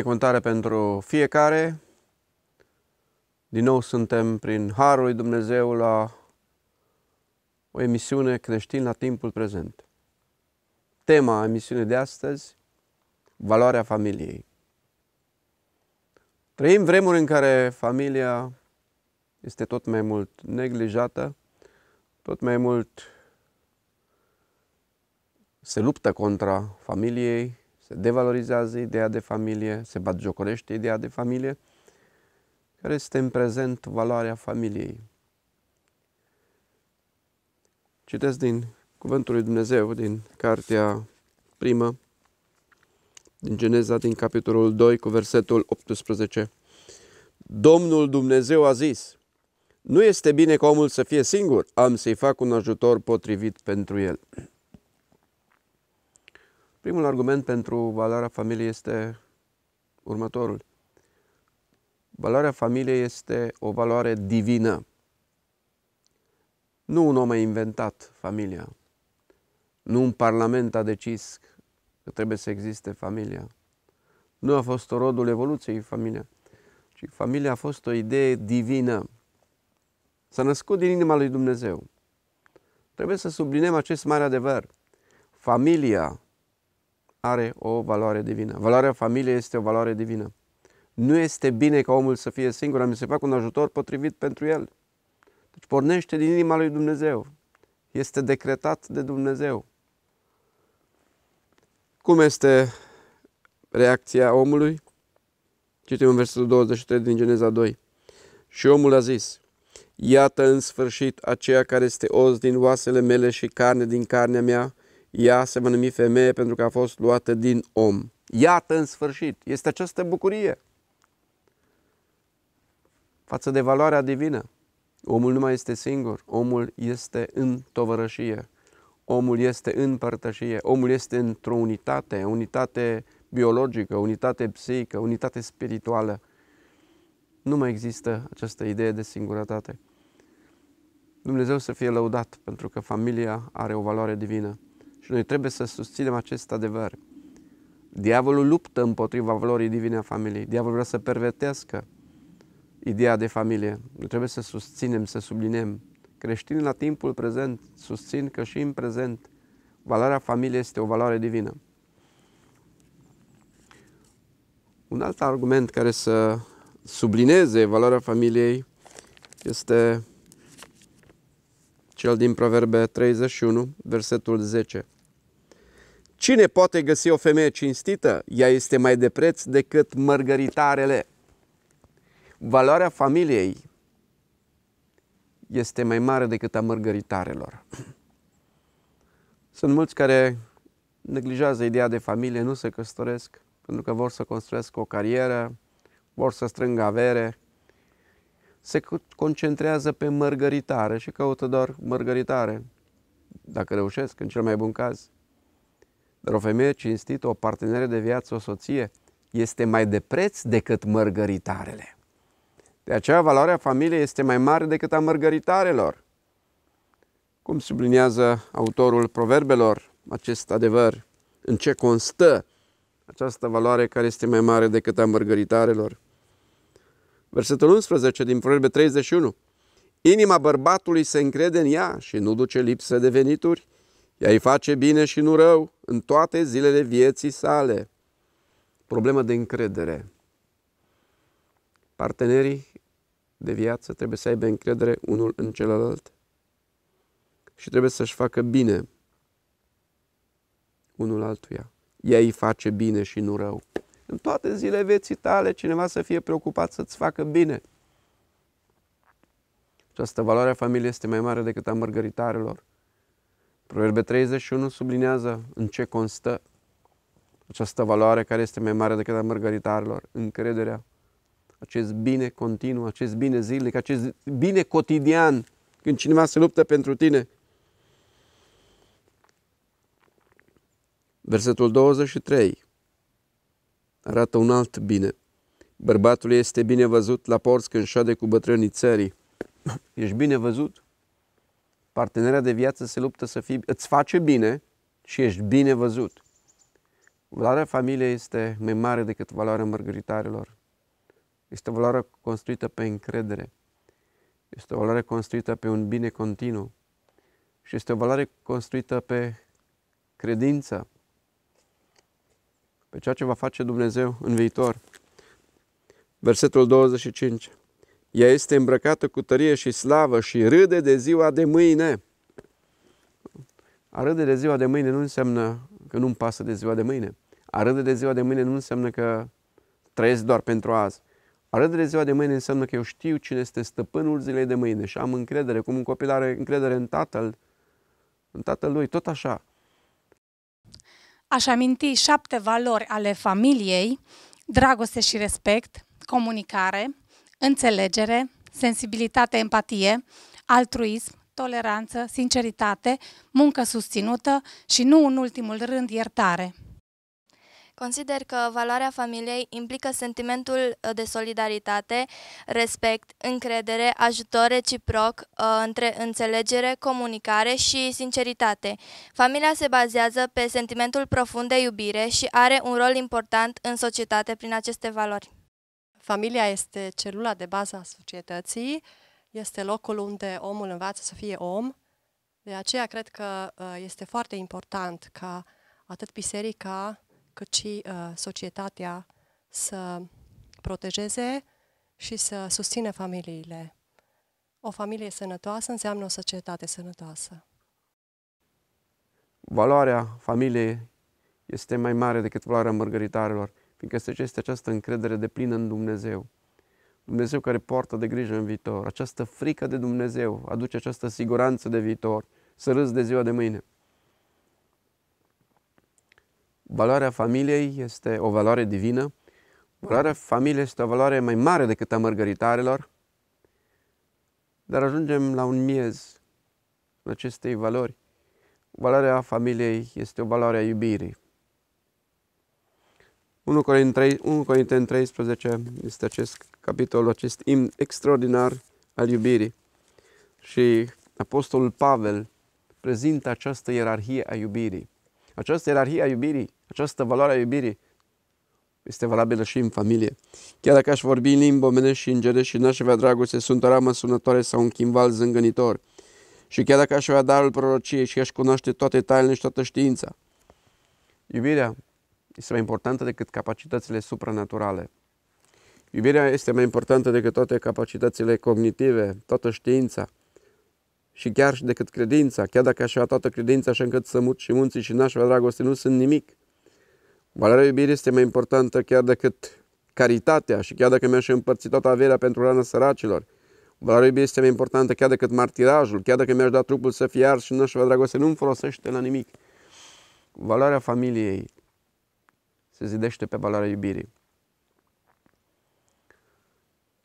binecuvântare pentru fiecare. Din nou suntem prin Harul lui Dumnezeu la o emisiune creștin la timpul prezent. Tema emisiunii de astăzi, valoarea familiei. Trăim vremuri în care familia este tot mai mult neglijată, tot mai mult se luptă contra familiei, se devalorizează ideea de familie, se batjocorește ideea de familie, care este în prezent valoarea familiei. Citesc din Cuvântul lui Dumnezeu, din cartea primă, din Geneza, din capitolul 2, cu versetul 18. Domnul Dumnezeu a zis, nu este bine ca omul să fie singur, am să-i fac un ajutor potrivit pentru el. Primul argument pentru valoarea familiei este următorul. Valoarea familiei este o valoare divină. Nu un om a inventat familia. Nu un parlament a decis că trebuie să existe familia. Nu a fost rodul evoluției familia, ci familia a fost o idee divină. S-a născut din inima lui Dumnezeu. Trebuie să subliniem acest mare adevăr. Familia are o valoare divină. Valoarea familiei este o valoare divină. Nu este bine ca omul să fie singur, am să fac un ajutor potrivit pentru el. Deci pornește din inima lui Dumnezeu. Este decretat de Dumnezeu. Cum este reacția omului? Citim în versetul 23 din Geneza 2. Și omul a zis, Iată în sfârșit aceea care este os din oasele mele și carne din carnea mea, ea se va numi femeie pentru că a fost luată din om. Iată în sfârșit, este această bucurie față de valoarea divină. Omul nu mai este singur, omul este în tovărășie, omul este în părtășie, omul este într-o unitate, unitate biologică, unitate psihică, unitate spirituală. Nu mai există această idee de singurătate. Dumnezeu să fie lăudat pentru că familia are o valoare divină. Și noi trebuie să susținem acest adevăr. Diavolul luptă împotriva valorii divine a familiei. Diavolul vrea să pervertească ideea de familie. Noi trebuie să susținem, să sublinem. Creștinii la timpul prezent susțin că și în prezent valoarea familiei este o valoare divină. Un alt argument care să sublineze valoarea familiei este cel din Proverbe 31, versetul 10. Cine poate găsi o femeie cinstită? Ea este mai de preț decât mărgăritarele. Valoarea familiei este mai mare decât a mărgăritarelor. Sunt mulți care neglijează ideea de familie, nu se căsătoresc pentru că vor să construiesc o carieră, vor să strângă avere, se concentrează pe mărgăritare și caută doar mărgăritare, dacă reușesc, în cel mai bun caz. Dar o femeie cinstită, o parteneră de viață, o soție, este mai de preț decât mărgăritarele. De aceea valoarea familiei este mai mare decât a mărgăritarelor. Cum subliniază autorul proverbelor acest adevăr? În ce constă această valoare care este mai mare decât a mărgăritarelor? Versetul 11 din proverbe 31. Inima bărbatului se încrede în ea și nu duce lipsă de venituri, ea îi face bine și nu rău în toate zilele vieții sale. Problemă de încredere. Partenerii de viață trebuie să aibă încredere unul în celălalt și trebuie să-și facă bine unul altuia. Ea îi face bine și nu rău. În toate zilele vieții tale, cineva să fie preocupat să-ți facă bine. Această valoare a familiei este mai mare decât a mărgăritarelor. Proverbe 31 sublinează în ce constă această valoare care este mai mare decât a mărgăritarilor, încrederea, acest bine continuu, acest bine zilnic, acest bine cotidian, când cineva se luptă pentru tine. Versetul 23 arată un alt bine. Bărbatul este bine văzut la porți când șade cu bătrânii țării. Ești bine văzut Partenerea de viață se luptă să fii, îți face bine și ești bine văzut. Valoarea familiei este mai mare decât valoarea mărgăritarilor. Este o valoare construită pe încredere. Este o valoare construită pe un bine continuu. Și este o valoare construită pe credință, pe ceea ce va face Dumnezeu în viitor. Versetul 25. Ea este îmbrăcată cu tărie și slavă și râde de ziua de mâine. A râde de ziua de mâine nu înseamnă că nu-mi pasă de ziua de mâine. A râde de ziua de mâine nu înseamnă că trăiesc doar pentru azi. A râde de ziua de mâine înseamnă că eu știu cine este stăpânul zilei de mâine și am încredere, cum un copil are încredere în tatăl, în tatăl lui, tot așa. Aș aminti șapte valori ale familiei, dragoste și respect, comunicare, înțelegere, sensibilitate, empatie, altruism, toleranță, sinceritate, muncă susținută și nu în ultimul rând iertare. Consider că valoarea familiei implică sentimentul uh, de solidaritate, respect, încredere, ajutor reciproc, uh, între înțelegere, comunicare și sinceritate. Familia se bazează pe sentimentul profund de iubire și are un rol important în societate prin aceste valori. Familia este celula de bază a societății, este locul unde omul învață să fie om. De aceea cred că uh, este foarte important ca atât biserica cât și uh, societatea să protejeze și să susțină familiile. O familie sănătoasă înseamnă o societate sănătoasă. Valoarea familiei este mai mare decât valoarea mărgăritarilor fiindcă se este această încredere de plină în Dumnezeu. Dumnezeu care poartă de grijă în viitor, această frică de Dumnezeu aduce această siguranță de viitor, să râzi de ziua de mâine. Valoarea familiei este o valoare divină, valoarea familiei este o valoare mai mare decât a mărgăritarelor, dar ajungem la un miez acestei valori. Valoarea familiei este o valoare a iubirii, 1 Corinteni, 1 Corinteni 13 este acest capitol, acest imn extraordinar al iubirii. Și Apostolul Pavel prezintă această ierarhie a iubirii. Această ierarhie a iubirii, această valoare a iubirii este valabilă și în familie. Chiar dacă aș vorbi în limbă omenești și îngerești și n-aș avea dragoste, sunt o ramă sunătoare sau un chimval zângănitor. Și chiar dacă aș avea darul prorociei și aș cunoaște toate tainele și toată știința, iubirea este mai importantă decât capacitățile supranaturale. Iubirea este mai importantă decât toate capacitățile cognitive, toată știința și chiar și decât credința. Chiar dacă aș avea toată credința așa încât să mut și munții și n-aș avea dragoste, nu sunt nimic. Valoarea iubirii este mai importantă chiar decât caritatea și chiar dacă mi-aș împărți toată averea pentru rana săracilor. Valoarea iubirii este mai importantă chiar decât martirajul, chiar dacă mi-aș da trupul să fie ars și n-aș avea dragoste, nu-mi folosește la nimic. Valoarea familiei, se zidește pe valoarea iubirii.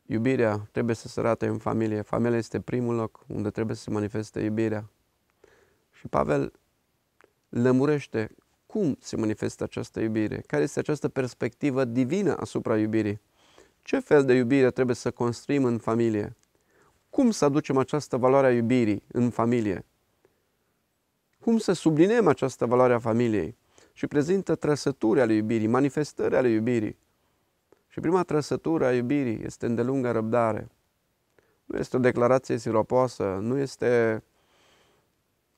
Iubirea trebuie să se rate în familie. Familia este primul loc unde trebuie să se manifeste iubirea. Și Pavel lămurește cum se manifestă această iubire, care este această perspectivă divină asupra iubirii. Ce fel de iubire trebuie să construim în familie? Cum să aducem această valoare a iubirii în familie? Cum să subliniem această valoare a familiei? și prezintă trăsături ale iubirii, manifestări ale iubirii. Și prima trăsătură a iubirii este îndelungă răbdare. Nu este o declarație siropoasă, nu este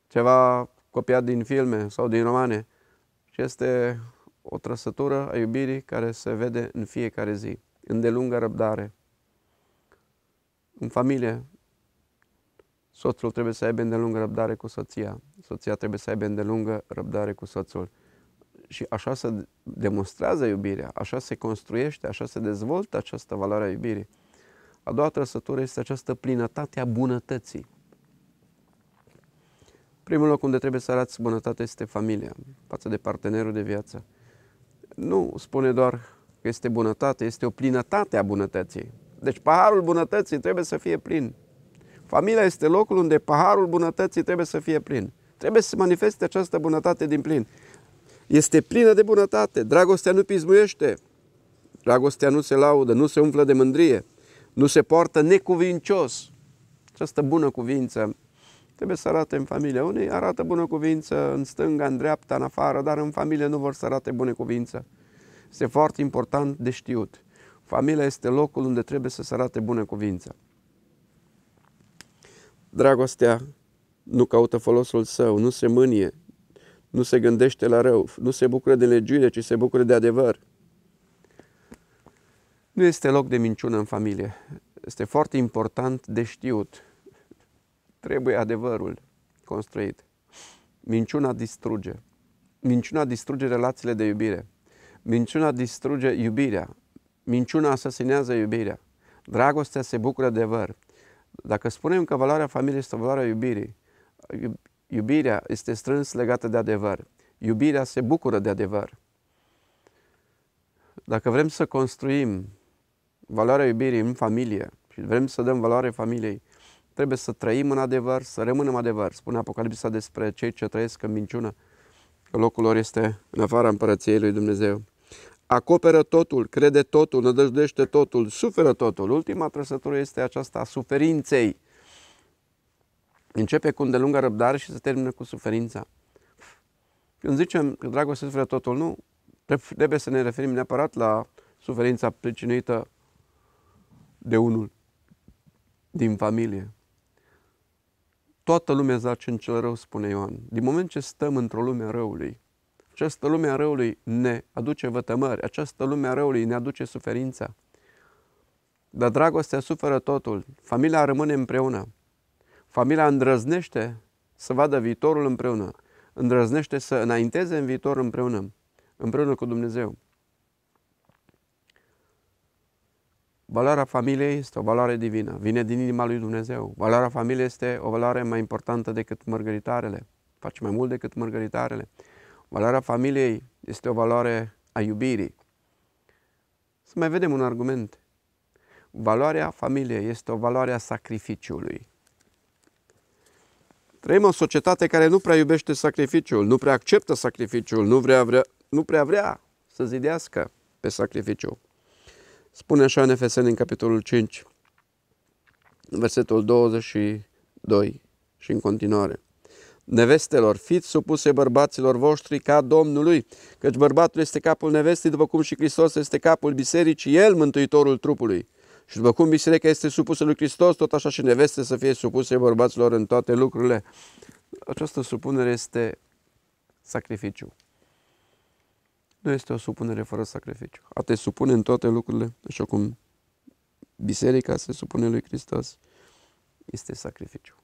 ceva copiat din filme sau din romane, ci este o trăsătură a iubirii care se vede în fiecare zi, îndelungă răbdare. În familie, soțul trebuie să aibă îndelungă răbdare cu soția, soția trebuie să aibă îndelungă răbdare cu soțul și așa se demonstrează iubirea, așa se construiește, așa se dezvoltă această valoare a iubirii. A doua trăsătură este această plinătate a bunătății. Primul loc unde trebuie să arăți bunătate este familia, față de partenerul de viață. Nu spune doar că este bunătate, este o plinătate a bunătății. Deci paharul bunătății trebuie să fie plin. Familia este locul unde paharul bunătății trebuie să fie plin. Trebuie să se manifeste această bunătate din plin este plină de bunătate. Dragostea nu pismuiește. Dragostea nu se laudă, nu se umflă de mândrie, nu se poartă necuvincios. Această bună cuvință trebuie să arate în familie. Unii arată bună cuvință în stânga, în dreapta, în afară, dar în familie nu vor să arate bună cuvință. Este foarte important de știut. Familia este locul unde trebuie să se arate bună cuvință. Dragostea nu caută folosul său, nu se mânie, nu se gândește la rău, nu se bucură de legiuire, ci se bucură de adevăr. Nu este loc de minciună în familie. Este foarte important de știut. Trebuie adevărul construit. Minciuna distruge. Minciuna distruge relațiile de iubire. Minciuna distruge iubirea. Minciuna asasinează iubirea. Dragostea se bucură de adevăr. Dacă spunem că valoarea familiei este valoarea iubirii, Iubirea este strâns legată de adevăr. Iubirea se bucură de adevăr. Dacă vrem să construim valoarea iubirii în familie și vrem să dăm valoare familiei, trebuie să trăim în adevăr, să rămânem adevăr. Spune Apocalipsa despre cei ce trăiesc în minciună, că locul lor este în afara împărăției lui Dumnezeu. Acoperă totul, crede totul, nădăjdește totul, suferă totul. Ultima trăsătură este aceasta a suferinței. Începe cu îndelungă răbdare și se termină cu suferința. Când zicem că dragostea suferă totul, nu, trebuie să ne referim neapărat la suferința pricinuită de unul din familie. Toată lumea zace în cel rău, spune Ioan. Din moment ce stăm într-o lume a răului, această lume a răului ne aduce vătămări, această lume a răului ne aduce suferința. Dar dragostea suferă totul, familia rămâne împreună. Familia îndrăznește să vadă viitorul împreună. Îndrăznește să înainteze în viitor împreună, împreună cu Dumnezeu. Valoarea familiei este o valoare divină, vine din inima lui Dumnezeu. Valoarea familiei este o valoare mai importantă decât mărgăritarele, face mai mult decât mărgăritarele. Valoarea familiei este o valoare a iubirii. Să mai vedem un argument. Valoarea familiei este o valoare a sacrificiului. Trăim o societate care nu prea iubește sacrificiul, nu prea acceptă sacrificiul, nu, vrea, vrea, nu prea vrea să zidească pe sacrificiu. Spune așa în Efeseni, în capitolul 5, versetul 22 și în continuare. Nevestelor, fiți supuse bărbaților voștri ca Domnului, căci bărbatul este capul nevestei, după cum și Hristos este capul bisericii, El mântuitorul trupului. Și după cum biserica este supusă lui Hristos, tot așa și neveste să fie supuse bărbaților în toate lucrurile. Această supunere este sacrificiu. Nu este o supunere fără sacrificiu. A te supune în toate lucrurile, așa cum biserica se supune lui Hristos, este sacrificiu.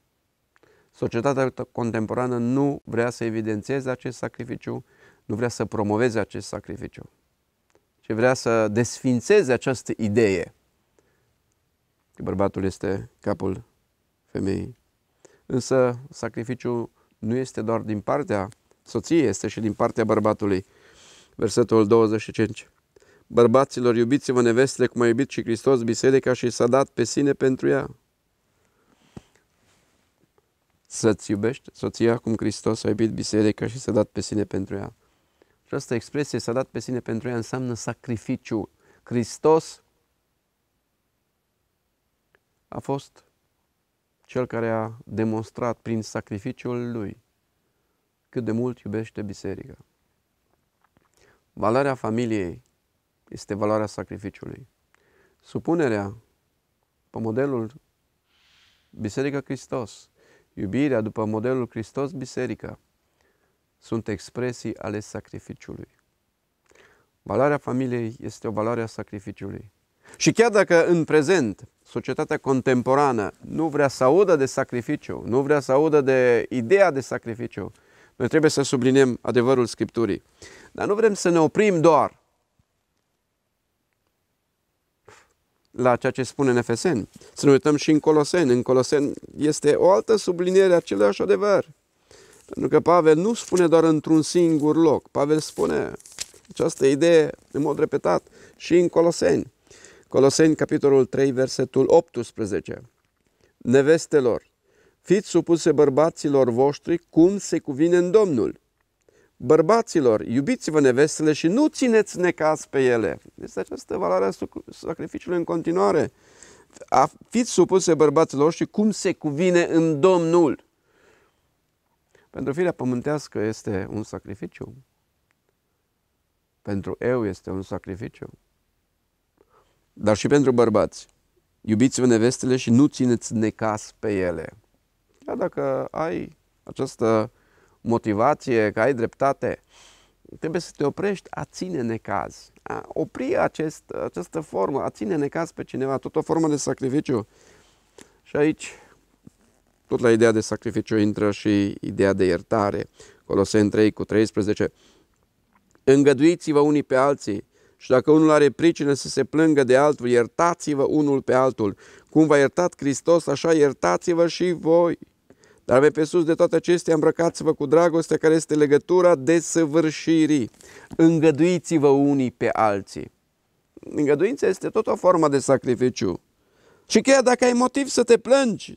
Societatea contemporană nu vrea să evidențieze acest sacrificiu, nu vrea să promoveze acest sacrificiu, ci vrea să desfințeze această idee că bărbatul este capul femeii. Însă sacrificiul nu este doar din partea soției, este și din partea bărbatului. Versetul 25. Bărbaților, iubiți-vă nevestele cum a iubit și Hristos biserica și s-a dat pe sine pentru ea. Să-ți iubești soția cum Hristos a iubit biserica și s-a dat pe sine pentru ea. Această expresie s-a dat pe sine pentru ea înseamnă sacrificiu. Hristos a fost cel care a demonstrat prin sacrificiul lui cât de mult iubește biserica. Valoarea familiei este valoarea sacrificiului. Supunerea pe modelul Biserica Hristos, iubirea după modelul Hristos Biserica, sunt expresii ale sacrificiului. Valoarea familiei este o valoare a sacrificiului. Și chiar dacă în prezent societatea contemporană nu vrea să audă de sacrificiu, nu vrea să audă de ideea de sacrificiu, noi trebuie să subliniem adevărul Scripturii. Dar nu vrem să ne oprim doar la ceea ce spune în Să ne uităm și în Coloseni. În Coloseni este o altă subliniere a celuiași adevăr. Pentru că Pavel nu spune doar într-un singur loc. Pavel spune această idee în mod repetat și în Coloseni. Coloseni, capitolul 3, versetul 18. Nevestelor, fiți supuse bărbaților voștri cum se cuvine în Domnul. Bărbaților, iubiți-vă nevestele și nu țineți necaz pe ele. Este această valoare a sacrificiului în continuare. A, fiți supuse bărbaților și cum se cuvine în Domnul. Pentru firea pământească este un sacrificiu. Pentru eu este un sacrificiu dar și pentru bărbați. Iubiți-vă nevestele și nu țineți necas pe ele. Chiar dacă ai această motivație, că ai dreptate, trebuie să te oprești a ține necaz. A opri acest, această formă, a ține necaz pe cineva, tot o formă de sacrificiu. Și aici, tot la ideea de sacrificiu intră și ideea de iertare. Coloseni 3 cu 13. Îngăduiți-vă unii pe alții și dacă unul are pricină să se plângă de altul, iertați-vă unul pe altul. Cum v-a iertat Hristos, așa iertați-vă și voi. Dar pe pe sus de toate acestea îmbrăcați-vă cu dragoste care este legătura desăvârșirii. Îngăduiți-vă unii pe alții. Îngăduința este tot o formă de sacrificiu. Și chiar dacă ai motiv să te plângi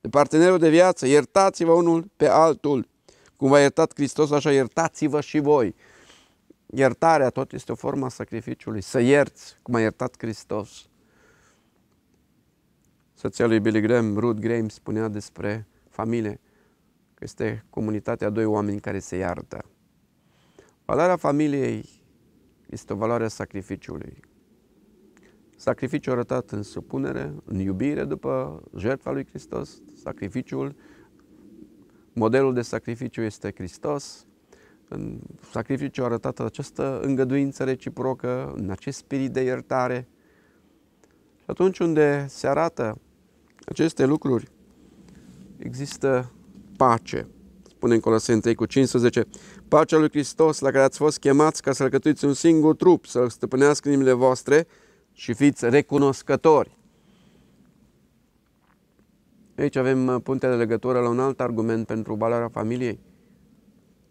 de partenerul de viață, iertați-vă unul pe altul. Cum v-a iertat Hristos, așa iertați-vă și voi. Iertarea tot este o formă a sacrificiului. Să ierți, cum a iertat Hristos. Soția lui Billy Graham, Ruth Graham, spunea despre familie că este comunitatea doi oameni care se iartă. Valoarea familiei este o valoare a sacrificiului. Sacrificiul arătat în supunere, în iubire după jertfa lui Hristos, sacrificiul, modelul de sacrificiu este Hristos, în sacrificiu a arătat această îngăduință reciprocă, în acest spirit de iertare. Și atunci unde se arată aceste lucruri, există pace. Spune în Coloseni 3 cu 15, pacea lui Hristos la care ați fost chemați ca să alcătuiți un singur trup, să-l stăpânească inimile voastre și fiți recunoscători. Aici avem puntea de legătură la un alt argument pentru valoarea familiei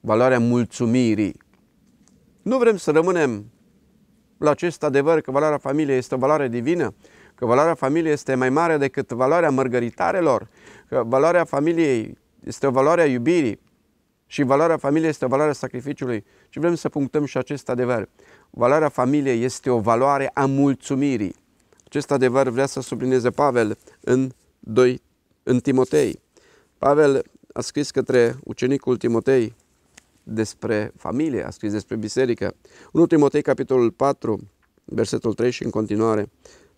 valoarea mulțumirii. Nu vrem să rămânem la acest adevăr că valoarea familiei este o valoare divină, că valoarea familiei este mai mare decât valoarea mărgăritarelor, că valoarea familiei este o valoare a iubirii și valoarea familiei este o valoare a sacrificiului. Și vrem să punctăm și acest adevăr. Valoarea familiei este o valoare a mulțumirii. Acest adevăr vrea să sublineze Pavel în, 2, în Timotei. Pavel a scris către ucenicul Timotei despre familie, a scris despre biserică. 1 Timotei, capitolul 4, versetul 3 și în continuare,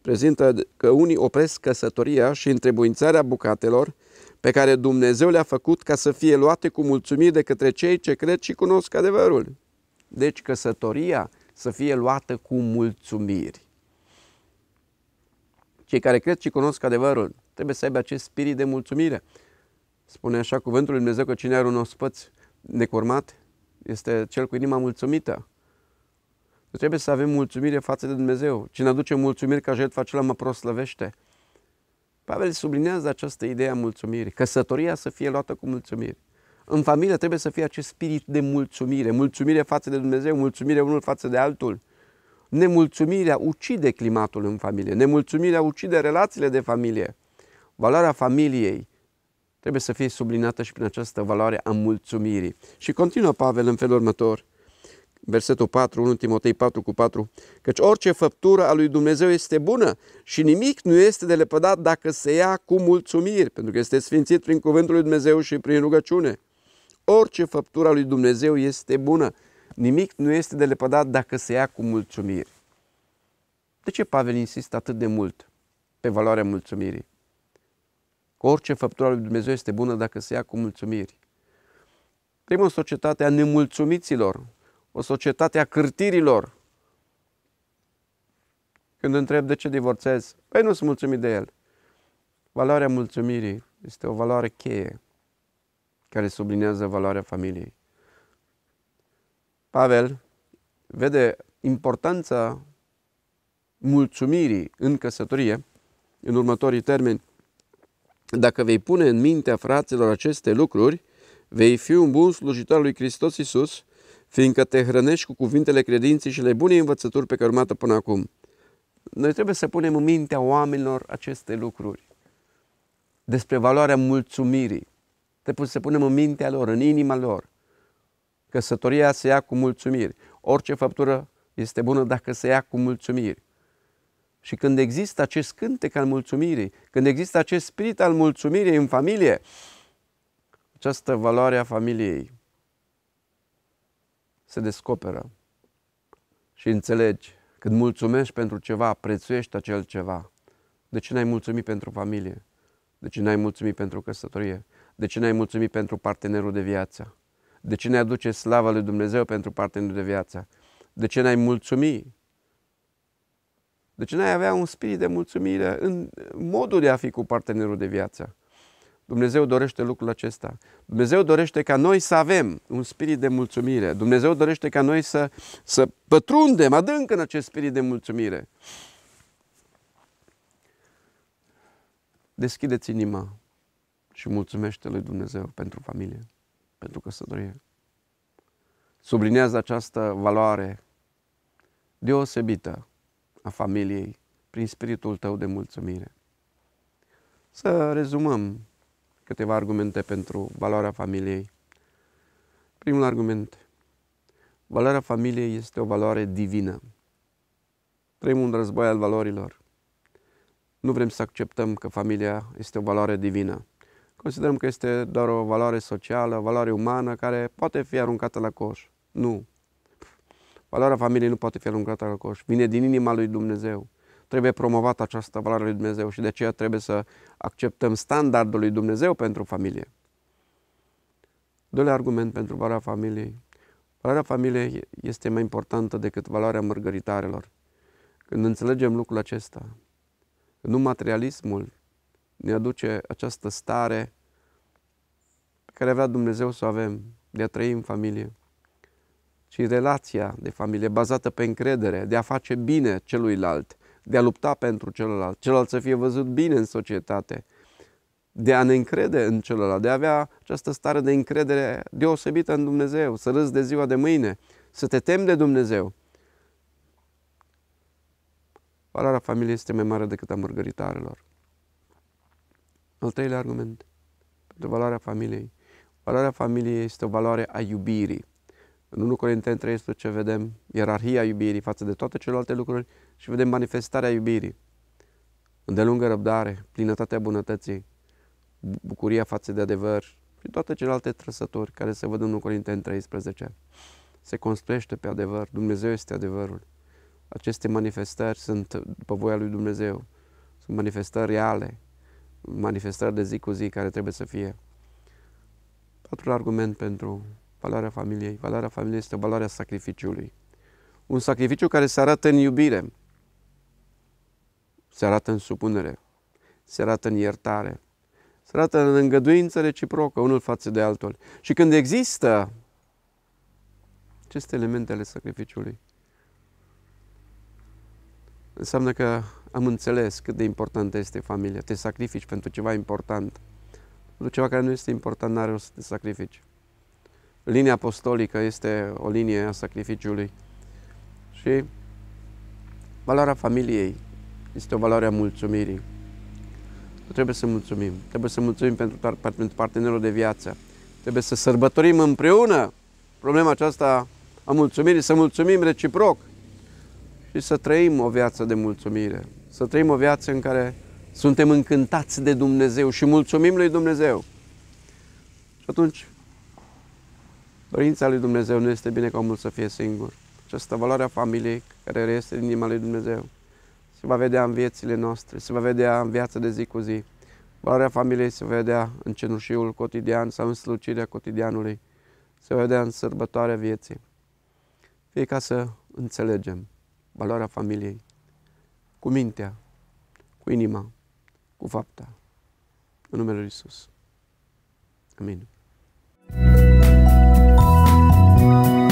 prezintă că unii opresc căsătoria și întrebuințarea bucatelor pe care Dumnezeu le-a făcut ca să fie luate cu mulțumire de către cei ce cred și cunosc adevărul. Deci căsătoria să fie luată cu mulțumiri. Cei care cred și cunosc adevărul trebuie să aibă acest spirit de mulțumire. Spune așa cuvântul Lui Dumnezeu că cine are un ospăț necurmat, este cel cu inima mulțumită. trebuie să avem mulțumire față de Dumnezeu. Cine aduce mulțumiri ca jertfa, acela mă proslăvește. Pavel sublinează această idee a mulțumirii, căsătoria să fie luată cu mulțumiri. În familie trebuie să fie acest spirit de mulțumire, mulțumire față de Dumnezeu, mulțumire unul față de altul. Nemulțumirea ucide climatul în familie, nemulțumirea ucide relațiile de familie. Valoarea familiei trebuie să fie sublinată și prin această valoare a mulțumirii. Și continuă Pavel în felul următor, versetul 4, 1 Timotei 4 cu 4, căci orice făptură a lui Dumnezeu este bună și nimic nu este de lepădat dacă se ia cu mulțumiri, pentru că este sfințit prin cuvântul lui Dumnezeu și prin rugăciune. Orice făptură a lui Dumnezeu este bună, nimic nu este de lepădat dacă se ia cu mulțumiri. De ce Pavel insistă atât de mult pe valoarea mulțumirii? orice făptură lui Dumnezeu este bună dacă se ia cu mulțumiri. Trăim o societate a nemulțumiților, o societate a cârtirilor. Când întreb de ce divorțez, păi nu sunt mulțumit de el. Valoarea mulțumirii este o valoare cheie care sublinează valoarea familiei. Pavel vede importanța mulțumirii în căsătorie în următorii termeni. Dacă vei pune în mintea fraților aceste lucruri, vei fi un bun slujitor lui Hristos Iisus, fiindcă te hrănești cu cuvintele credinței și le bune învățături pe care urmată până acum. Noi trebuie să punem în mintea oamenilor aceste lucruri despre valoarea mulțumirii. Trebuie să punem în mintea lor, în inima lor. Căsătoria se ia cu mulțumiri. Orice făptură este bună dacă se ia cu mulțumiri. Și când există acest cântec al mulțumirii, când există acest spirit al mulțumirii în familie, această valoare a familiei se descoperă și înțelegi. Când mulțumești pentru ceva, prețuiești acel ceva. De ce n-ai mulțumit pentru familie? De ce n-ai mulțumit pentru căsătorie? De ce n-ai mulțumit pentru partenerul de viață? De ce ne aduce slava lui Dumnezeu pentru partenerul de viață? De ce n-ai mulțumit deci n-ai avea un spirit de mulțumire în modul de a fi cu partenerul de viață. Dumnezeu dorește lucrul acesta. Dumnezeu dorește ca noi să avem un spirit de mulțumire. Dumnezeu dorește ca noi să, să pătrundem adânc în acest spirit de mulțumire. Deschideți inima și mulțumește lui Dumnezeu pentru familie, pentru căsătorie. Sublinează această valoare deosebită a familiei prin spiritul tău de mulțumire. Să rezumăm câteva argumente pentru valoarea familiei. Primul argument. Valoarea familiei este o valoare divină. Trăim un război al valorilor. Nu vrem să acceptăm că familia este o valoare divină. Considerăm că este doar o valoare socială, o valoare umană care poate fi aruncată la coș. Nu. Valoarea familiei nu poate fi alungată la coș. Vine din inima lui Dumnezeu. Trebuie promovată această valoare lui Dumnezeu și de aceea trebuie să acceptăm standardul lui Dumnezeu pentru familie. Doilea argument pentru valoarea familiei. Valoarea familiei este mai importantă decât valoarea mărgăritarelor. Când înțelegem lucrul acesta, nu materialismul ne aduce această stare pe care avea Dumnezeu să o avem, de a trăi în familie, ci relația de familie bazată pe încredere, de a face bine celuilalt, de a lupta pentru celălalt, celălalt să fie văzut bine în societate, de a ne încrede în celălalt, de a avea această stare de încredere deosebită în Dumnezeu, să râzi de ziua de mâine, să te temi de Dumnezeu. Valoarea familiei este mai mare decât a mărgăritarelor. Al treilea argument pentru valoarea familiei. Valoarea familiei este o valoare a iubirii. În 1 Corinteni 13 vedem ierarhia iubirii față de toate celelalte lucruri și vedem manifestarea iubirii. Îndelungă răbdare, plinătatea bunătății, bucuria față de adevăr și toate celelalte trăsături care se văd în 1 Corinteni 13. Se construiește pe adevăr, Dumnezeu este adevărul. Aceste manifestări sunt după voia lui Dumnezeu, sunt manifestări reale, manifestări de zi cu zi care trebuie să fie. Patrul argument pentru valoarea familiei. Valoarea familiei este valoarea sacrificiului. Un sacrificiu care se arată în iubire, se arată în supunere, se arată în iertare, se arată în îngăduință reciprocă unul față de altul. Și când există aceste elemente ale sacrificiului, înseamnă că am înțeles cât de importantă este familia. Te sacrifici pentru ceva important. Pentru ceva care nu este important, n-are rost să te sacrifici linia apostolică este o linie a sacrificiului și valoarea familiei este o valoare a mulțumirii. Nu trebuie să mulțumim, trebuie să mulțumim pentru, pentru partenerul de viață, trebuie să sărbătorim împreună problema aceasta a mulțumirii, să mulțumim reciproc și să trăim o viață de mulțumire, să trăim o viață în care suntem încântați de Dumnezeu și mulțumim lui Dumnezeu. Și atunci Dorința lui Dumnezeu nu este bine ca omul să fie singur. Această valoare a familiei care reiese din inima lui Dumnezeu se va vedea în viețile noastre, se va vedea în viața de zi cu zi. Valoarea familiei se va vedea în cenușiul cotidian sau în slucirea cotidianului, se va vedea în sărbătoarea vieții. Fie ca să înțelegem valoarea familiei cu mintea, cu inima, cu fapta. În numele Lui Iisus. Amin. thank you Thank you.